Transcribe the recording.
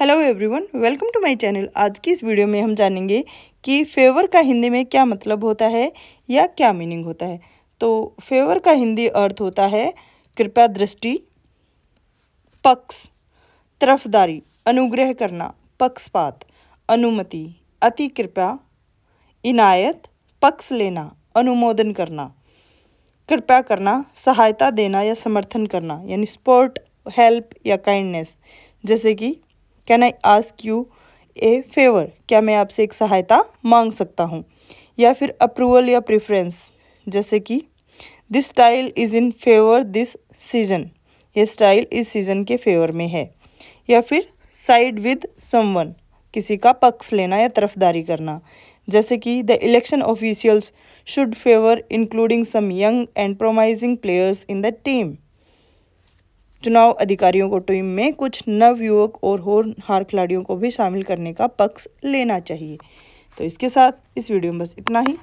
hello everyone welcome to my channel आज की इस वीडियो में हम जानेंगे कि फेवर का हिंदी में क्या मतलब होता है या क्या मीनिंग होता है तो फेवर का हिंदी अर्थ होता है कृपया दृष्टि पक्ष तरफदारी अनुग्रह करना पक्षपात अनुमति अति कृपया इनायत पक्ष लेना अनुमोदन करना कृपया करना सहायता देना या समर्थन करना यानी सपोर्ट हेल्प या काइंडनेस जैसे कि can I ask you a favour क्या मैं आपसे एक सहायता मांग सकता हूँ या फिर अप्रूवल या प्रेफरेंस जैसे कि this style is in favour this season ये स्टाइल इस सीज़न के फेवर में है या फिर साइड विद समवन किसी का पक्ष लेना या तरफदारी करना जैसे कि the election officials should favour including some young and promising players in the team चुनाव अधिकारियों को टीम में कुछ नव युवक और हार खिलाड़ियों को भी शामिल करने का पक्ष लेना चाहिए तो इसके साथ इस वीडियो में बस इतना ही